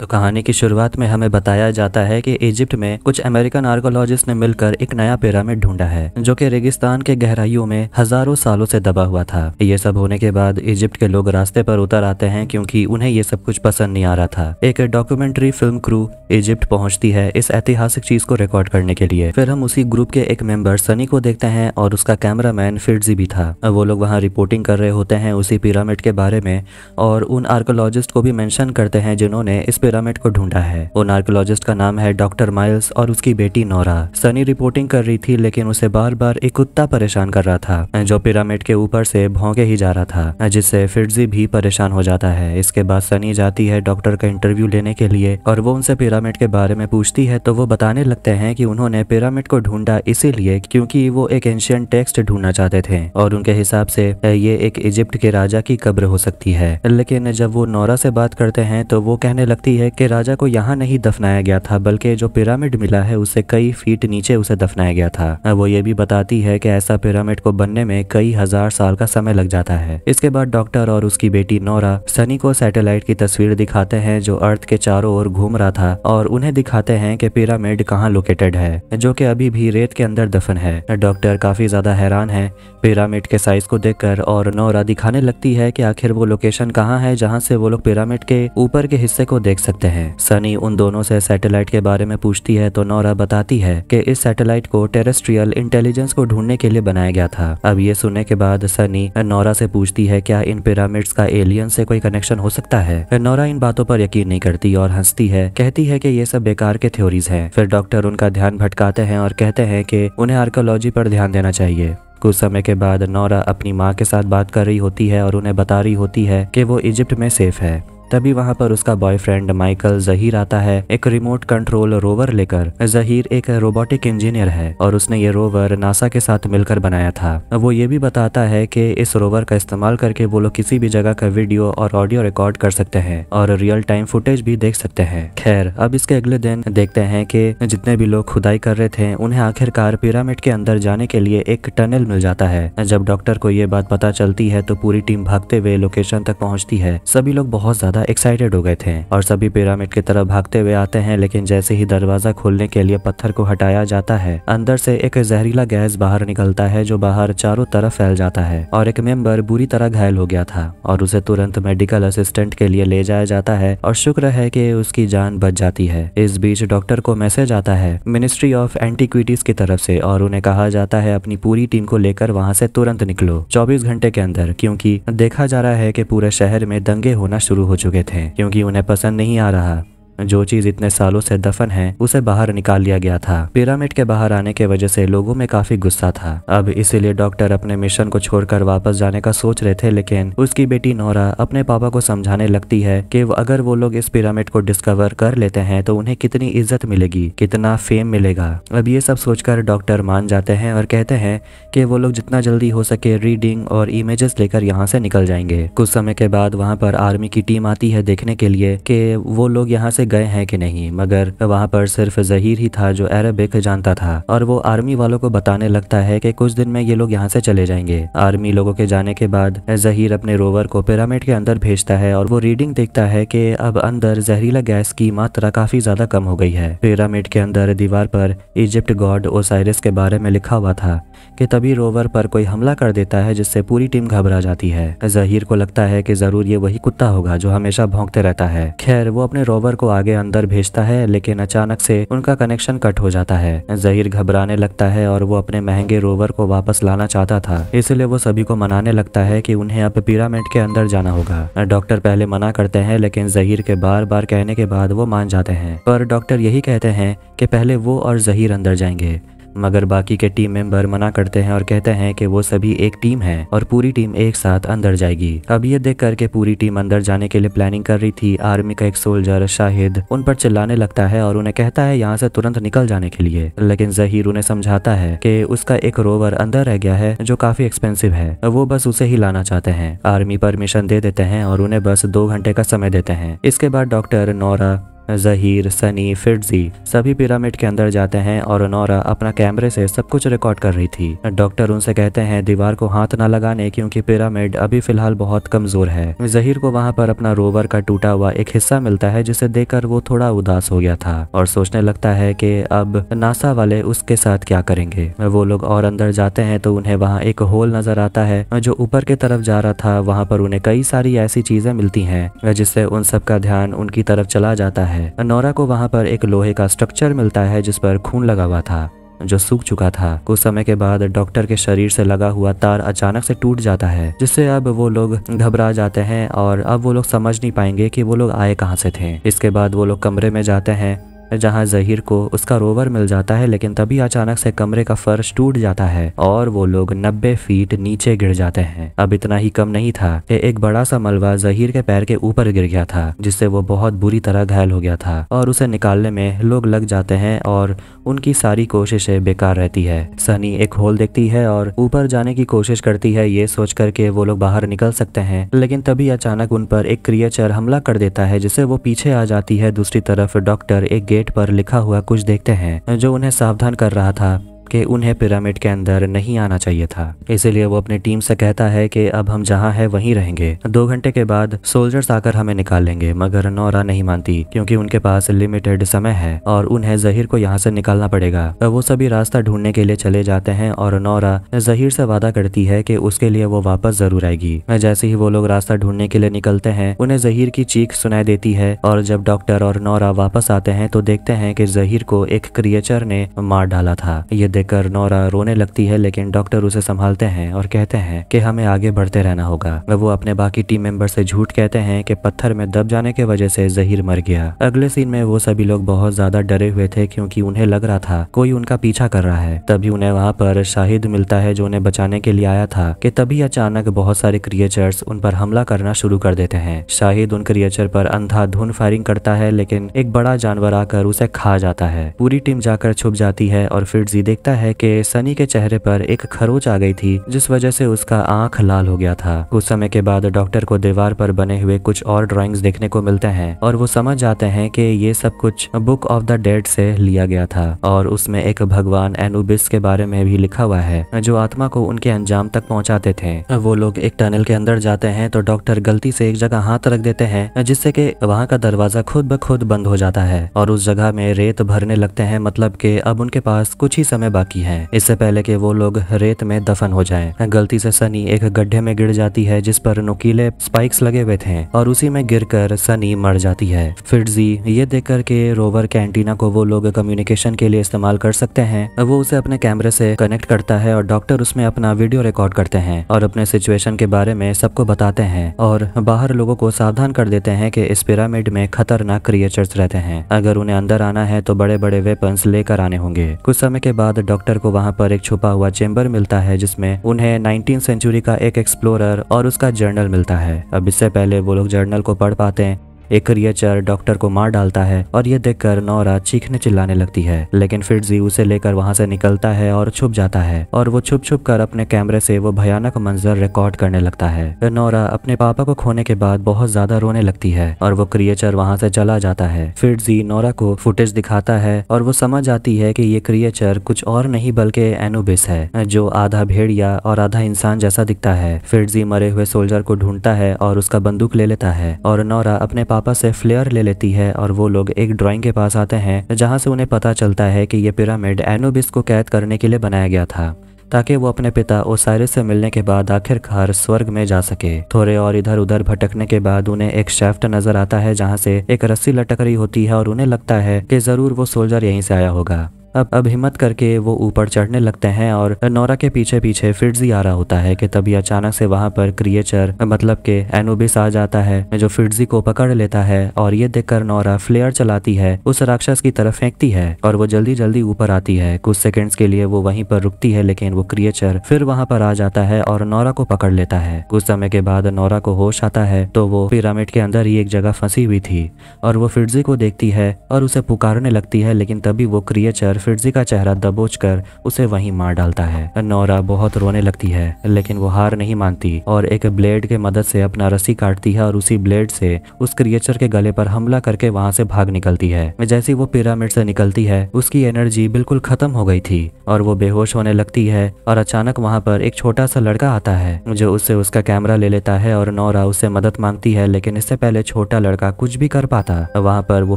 तो कहानी की शुरुआत में हमें बताया जाता है कि इजिप्ट में कुछ अमेरिकन आर्कोलॉजिस्ट ने मिलकर एक नया पिरामिड ढूंढा है जो कि रेगिस्तान के गहराइयों में हजारों सालों से दबा हुआ था ये सब होने के बाद इजिप्ट के लोग रास्ते पर उतर आते हैं क्योंकि उन्हें ये सब कुछ पसंद नहीं आ रहा था एक डॉक्यूमेंट्री फिल्म क्रू इजिप्ट पहुंचती है इस ऐतिहासिक चीज को रिकॉर्ड करने के लिए फिर हम उसी ग्रुप के एक मेंबर सनी को देखते हैं और उसका कैमरा मैन फिर्जी भी था वो लोग वहाँ रिपोर्टिंग कर रहे होते हैं उसी पिरामिड के बारे में और उन आर्कोलॉजिस्ट को भी मैंशन करते हैं जिन्होंने इस पिरामिड को ढूंढा है उन आर्कोलॉजिस्ट का नाम है डॉक्टर माइल्स और उसकी बेटी नोरा सनी रिपोर्टिंग कर रही थी लेकिन उसे बार बार एक कुत्ता परेशान कर रहा था जो पिरामिड के ऊपर से भौंके ही जा रहा था जिससे फिटजी भी परेशान हो जाता है इसके बाद सनी जाती है डॉक्टर का इंटरव्यू लेने के लिए और वो उनसे पिरामिड के बारे में पूछती है तो वो बताने लगते हैं कि उन्होंने पिरामिड को ढूंढा इसीलिए क्योंकि वो एक एंशियन टेक्स्ट ढूंढना चाहते थे और उनके हिसाब से ये एक इजिप्ट के राजा की कब्र हो सकती है लेकिन जब वो नौरा से बात करते हैं तो वो कहने लगती कहती है कि राजा को यहाँ नहीं दफनाया गया था बल्कि जो पिरामिड मिला है उसे कई फीट नीचे उसे दफनाया गया था वो ये भी बताती है कि ऐसा पिरामिड को बनने में कई हजार साल का समय लग जाता है इसके बाद डॉक्टर और उसकी बेटी नोरा सनी को सैटेलाइट की तस्वीर दिखाते हैं जो अर्थ के चारों ओर घूम रहा था और उन्हें दिखाते हैं कि पिरामिड कहाँ लोकेटेड है जो कि अभी भी रेत के अंदर दफन है डॉक्टर काफी ज्यादा हैरान है पिरामिड के साइज को देखकर और नोरा दिखाने लगती है कि आखिर वो लोकेशन कहाँ है जहाँ से वो लोग पिरामिड के ऊपर के हिस्से को देख सकते हैं सनी उन दोनों से सैटेलाइट के बारे में पूछती है तो नौरा बताती है कि इस सैटेलाइट को टेरेस्ट्रियल इंटेलिजेंस को ढूंढने के लिए बनाया गया था अब ये सुनने के बाद सनी नौरा से पूछती है क्या इन पिरामिड्स का एलियन से कोई कनेक्शन हो सकता है नौरा इन बातों पर यकीन नहीं करती और हंसती है कहती है की ये सब बेकार के थ्योरीज है फिर डॉक्टर उनका ध्यान भटकाते हैं और कहते हैं की उन्हें आर्कोलॉजी पर ध्यान देना चाहिए कुछ समय के बाद नौरा अपनी माँ के साथ बात कर रही होती है और उन्हें बता रही होती है कि वो इजिप्ट में सेफ है तभी वहाँ पर उसका बॉयफ्रेंड माइकल जहीर आता है एक रिमोट कंट्रोल रोवर लेकर जहीर एक रोबोटिक इंजीनियर है और उसने ये रोवर नासा के साथ मिलकर बनाया था वो ये भी बताता है कि इस रोवर का इस्तेमाल करके वो लोग किसी भी जगह का वीडियो और ऑडियो रिकॉर्ड कर सकते हैं और रियल टाइम फुटेज भी देख सकते हैं खैर अब इसके अगले दिन देखते हैं कि जितने भी लोग खुदाई कर रहे थे उन्हें आखिरकार पिरामिड के अंदर जाने के लिए एक टनल मिल जाता है जब डॉक्टर को ये बात पता चलती है तो पूरी टीम भागते हुए लोकेशन तक पहुँचती है सभी लोग बहुत ज्यादा ज्यादा एक्साइटेड हो गए थे और सभी पिरामिड की तरफ भागते हुए आते हैं लेकिन जैसे ही दरवाजा खोलने के लिए पत्थर को हटाया जाता है अंदर से एक जहरीला गैस बाहर निकलता है जो बाहर चारों तरफ फैल जाता है और एक मेंबर बुरी तरह घायल हो गया था और उसे तुरंत मेडिकल असिस्टेंट के लिए ले जाया जाता है और शुक्र है कि उसकी जान बच जाती है इस बीच डॉक्टर को मैसेज आता है मिनिस्ट्री ऑफ एंटीक्विटीज की तरफ से और उन्हें कहा जाता है अपनी पूरी टीम को लेकर वहाँ से तुरंत निकलो चौबीस घंटे के अंदर क्योंकि देखा जा रहा है कि पूरे शहर में दंगे होना शुरू हो चुके चुके थे क्योंकि उन्हें पसंद नहीं आ रहा जो चीज इतने सालों से दफन है उसे बाहर निकाल लिया गया था पिरामिड के बाहर आने के वजह से लोगों में काफी गुस्सा था अब इसीलिए डॉक्टर अपने मिशन को छोड़कर वापस जाने का सोच रहे थे लेकिन उसकी बेटी नौरा अपने पापा को समझाने लगती है कि अगर वो लोग इस पिरामिड को डिस्कवर कर लेते हैं तो उन्हें कितनी इज्जत मिलेगी कितना फेम मिलेगा अब ये सब सोचकर डॉक्टर मान जाते हैं और कहते हैं कि वो लोग जितना जल्दी हो सके रीडिंग और इमेजेस लेकर यहाँ से निकल जाएंगे कुछ समय के बाद वहाँ पर आर्मी की टीम आती है देखने के लिए कि वो लोग यहाँ से गए हैं कि नहीं मगर वहाँ पर सिर्फ जहीर ही था जो अरबिक जानता था और वो आर्मी वालों को बताने लगता है कि कुछ दिन में ये लोग यहाँ से चले जाएंगे आर्मी लोगों के जाने के बाद जहीर अपने रोवर को पिरामिड के अंदर भेजता है और वो रीडिंग देखता है की अब अंदर जहरीला गैस की मात्रा काफी ज्यादा कम हो गई है पिरामिड के अंदर दीवार पर इजिप्ट गॉड ओसाइरिस के बारे में लिखा हुआ था कि तभी रोवर पर कोई हमला कर देता है जिससे पूरी टीम घबरा जाती है जहीर को लगता है कि जरूर ये वही कुत्ता होगा जो हमेशा भोंकते रहता है खैर वो अपने रोवर को आगे अंदर भेजता है लेकिन अचानक से उनका कनेक्शन कट हो जाता है जहीर घबराने लगता है और वो अपने महंगे रोवर को वापस लाना चाहता था इसलिए वो सभी को मनाने लगता है की उन्हें अब पिरामिड के अंदर जाना होगा डॉक्टर पहले मना करते हैं लेकिन जहीर के बार बार कहने के बाद वो मान जाते हैं पर डॉक्टर यही कहते हैं कि पहले वो और जहीर अंदर जाएंगे मगर बाकी के टीम मेंबर मना करते हैं और कहते हैं कि वो सभी एक टीम है और पूरी टीम एक साथ अंदर जाएगी अब ये देख करके पूरी टीम अंदर जाने के लिए प्लानिंग कर रही थी आर्मी का एक सोल्जर शाहिद उन पर चिल्लाने लगता है और उन्हें कहता है यहाँ से तुरंत निकल जाने के लिए लेकिन जहीर उन्हें समझाता है की उसका एक रोवर अंदर रह गया है जो काफी एक्सपेंसिव है वो बस उसे ही लाना चाहते हैं आर्मी परमिशन दे देते हैं और उन्हें बस दो घंटे का समय देते हैं इसके बाद डॉक्टर नौरा जहीर सनी फिरजी सभी पिरामिड के अंदर जाते हैं और नौरा अपना कैमरे से सब कुछ रिकॉर्ड कर रही थी डॉक्टर उनसे कहते हैं दीवार को हाथ न लगाने क्योंकि पिरामिड अभी फिलहाल बहुत कमजोर है जहीर को वहाँ पर अपना रोवर का टूटा हुआ एक हिस्सा मिलता है जिसे देखकर वो थोड़ा उदास हो गया था और सोचने लगता है की अब नासा वाले उसके साथ क्या करेंगे वो लोग और अंदर जाते हैं तो उन्हें वहाँ एक होल नजर आता है जो ऊपर की तरफ जा रहा था वहाँ पर उन्हें कई सारी ऐसी चीजें मिलती है जिससे उन सबका ध्यान उनकी तरफ चला जाता है है नोरा को वहाँ पर एक लोहे का स्ट्रक्चर मिलता है जिस पर खून लगा हुआ था जो सूख चुका था कुछ समय के बाद डॉक्टर के शरीर से लगा हुआ तार अचानक से टूट जाता है जिससे अब वो लोग घबरा जाते हैं और अब वो लोग समझ नहीं पाएंगे कि वो लोग आए कहाँ से थे इसके बाद वो लोग कमरे में जाते हैं जहां जहीर को उसका रोवर मिल जाता है लेकिन तभी अचानक से कमरे का फर्श टूट जाता है और वो लोग नब्बे फीट नीचे गिर जाते हैं अब इतना ही कम नहीं था कि एक बड़ा सा मलबा जहीर के पैर के ऊपर गिर गया था जिससे वो बहुत बुरी तरह घायल हो गया था और उसे निकालने में लोग लग जाते हैं और उनकी सारी कोशिशें बेकार रहती है सनी एक होल देखती है और ऊपर जाने की कोशिश करती है ये सोच करके वो लोग बाहर निकल सकते हैं लेकिन तभी अचानक उन पर एक क्रिएचर हमला कर देता है जिसे वो पीछे आ जाती है दूसरी तरफ डॉक्टर एक गेट पर लिखा हुआ कुछ देखते हैं जो उन्हें सावधान कर रहा था कि उन्हें पिरामिड के अंदर नहीं आना चाहिए था इसीलिए वो अपनी टीम से कहता है कि अब हम जहाँ है वहीं रहेंगे दो घंटे के बाद सोल्जर्स आकर हमें निकाल लेंगे मगर नौरा नहीं मानती क्योंकि उनके पास लिमिटेड समय है और उन्हें जहीर को यहाँ से निकालना पड़ेगा वो सभी रास्ता ढूंढने के लिए चले जाते हैं और नौरा जहीर से वादा करती है की उसके लिए वो वापस जरूर आएगी जैसे ही वो लोग रास्ता ढूंढने के लिए निकलते हैं उन्हें जहीर की चीख सुनाई देती है और जब डॉक्टर और नौरा वापस आते हैं तो देखते हैं की जहीर को एक क्रिएचर ने मार डाला था ये देखकर नौरा रोने लगती है लेकिन डॉक्टर उसे संभालते हैं और कहते हैं कि हमें आगे बढ़ते रहना होगा वो अपने बाकी टीम मेंबर से झूठ कहते हैं कि पत्थर में दब जाने की वजह से जहीर मर गया अगले सीन में वो सभी लोग बहुत ज्यादा डरे हुए थे क्योंकि उन्हें लग रहा था कोई उनका पीछा कर रहा है तभी उन्हें वहाँ पर शाहिद मिलता है जो उन्हें बचाने के लिए आया था की तभी अचानक बहुत सारे क्रिएचर्स उन पर हमला करना शुरू कर देते हैं शाहिद उन क्रिएचर पर अंधाधुन फायरिंग करता है लेकिन एक बड़ा जानवर आकर उसे खा जाता है पूरी टीम जाकर छुप जाती है और फिर जी देखती लगता है कि सनी के चेहरे पर एक खरोच आ गई थी जिस वजह से उसका आंख लाल हो गया था कुछ समय के बाद डॉक्टर को दीवार पर बने हुए कुछ और ड्राइंग्स देखने को मिलते हैं और वो समझ जाते हैं कि ये सब कुछ बुक ऑफ द डेड से लिया गया था और उसमें एक भगवान एनुबिस के बारे में भी लिखा हुआ है जो आत्मा को उनके अंजाम तक पहुँचाते थे वो लोग एक टनल के अंदर जाते हैं तो डॉक्टर गलती से एक जगह हाथ रख देते हैं जिससे की वहाँ का दरवाजा खुद ब खुद बंद हो जाता है और उस जगह में रेत भरने लगते हैं मतलब के अब उनके पास कुछ ही समय बाकी है इससे पहले कि वो लोग रेत में दफन हो जाएं। गलती से सनी एक गड्ढे में गिर जाती है जिस पर नुकीले स्पाइक्स लगे हुए थे और उसी में गिरकर सनी मर जाती है फिटजी ये देखकर के रोवर कैंटीना को वो लोग कम्युनिकेशन के लिए इस्तेमाल कर सकते हैं वो उसे अपने कैमरे से कनेक्ट करता है और डॉक्टर उसमें अपना वीडियो रिकॉर्ड करते हैं और अपने सिचुएशन के बारे में सबको बताते हैं और बाहर लोगों को सावधान कर देते हैं कि इस पिरामिड में खतरनाक क्रिएचर्स रहते हैं अगर उन्हें अंदर आना है तो बड़े बड़े वेपन्स लेकर आने होंगे कुछ समय के बाद डॉक्टर को वहाँ पर एक छुपा हुआ चेम्बर मिलता है जिसमें उन्हें नाइनटीन सेंचुरी का एक एक्सप्लोरर और उसका जर्नल मिलता है अब इससे पहले वो लोग जर्नल को पढ़ पाते हैं एक रियचर डॉक्टर को मार डालता है और ये देखकर नौरा चीखने चिल्लाने लगती है लेकिन फिर जी उसे लेकर वहां से निकलता है और छुप जाता है और वो छुप छुप कर अपने कैमरे से वो भयानक मंजर रिकॉर्ड करने लगता है नौरा अपने पापा को खोने के बाद बहुत ज्यादा रोने लगती है और वो क्रिएचर वहां से चला जाता है फिर जी नौरा को फुटेज दिखाता है और वो समझ आती है की ये क्रिएचर कुछ और नहीं बल्कि एनोबिस है जो आधा भेड़िया और आधा इंसान जैसा दिखता है फिर जी मरे हुए सोल्जर को ढूंढता है और उसका बंदूक ले लेता है और नौरा अपने पापा से फ्लेयर ले लेती है और वो लोग एक ड्राइंग के पास आते हैं जहाँ से उन्हें पता चलता है कि ये पिरामिड एनोबिस को कैद करने के लिए बनाया गया था ताकि वो अपने पिता ओसायरस से मिलने के बाद आखिरकार स्वर्ग में जा सके थोड़े और इधर उधर भटकने के बाद उन्हें एक शेफ्ट नजर आता है जहाँ से एक रस्सी लटक रही होती है और उन्हें लगता है कि जरूर वो सोल्जर यहीं से आया होगा अब अब हिम्मत करके वो ऊपर चढ़ने लगते हैं और नोरा के पीछे पीछे फिट्जी आ रहा होता है कि तभी अचानक से वहां पर क्रिएचर मतलब के एनोबिस आ जाता है जो फिट्जी को पकड़ लेता है और ये देखकर नोरा फ्लेयर चलाती है उस राक्षस की तरफ फेंकती है और वो जल्दी जल्दी ऊपर आती है कुछ सेकेंड्स के लिए वो वहीं पर रुकती है लेकिन वो क्रिएचर फिर वहां पर आ जाता है और नौरा को पकड़ लेता है कुछ समय के बाद नौरा को होश आता है तो वो पिरामिड के अंदर ही एक जगह फंसी हुई थी और वो फिरजी को देखती है और उसे पुकारने लगती है लेकिन तभी वो क्रिएचर फिरजी का चेहरा दबोच कर उसे वहीं मार डालता है नौरा बहुत रोने लगती है लेकिन वो हार नहीं मानती और एक ब्लेड के मदद से अपना रस्सी काटती है और उसी ब्लेड से उस क्रिएचर के गले पर हमला करके वहां से भाग निकलती है जैसे वो पिरामिड से निकलती है उसकी एनर्जी बिल्कुल खत्म हो गई थी और वो बेहोश होने लगती है और अचानक वहां पर एक छोटा सा लड़का आता है जो उससे उसका कैमरा ले लेता है और नौरा उससे मदद मांगती है लेकिन इससे पहले छोटा लड़का कुछ भी कर पाता वहां पर वो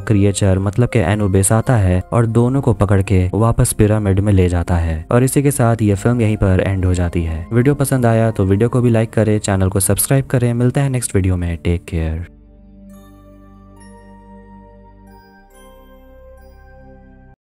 क्रिएचर मतलब के एनुबेस आता है और दोनों को पकड़ के वापस पिरामिड में ले जाता है और इसी के साथ ये फिल्म यहीं पर एंड हो जाती है वीडियो पसंद आया तो वीडियो को भी लाइक करे चैनल को सब्सक्राइब करें मिलते हैं नेक्स्ट वीडियो में टेक केयर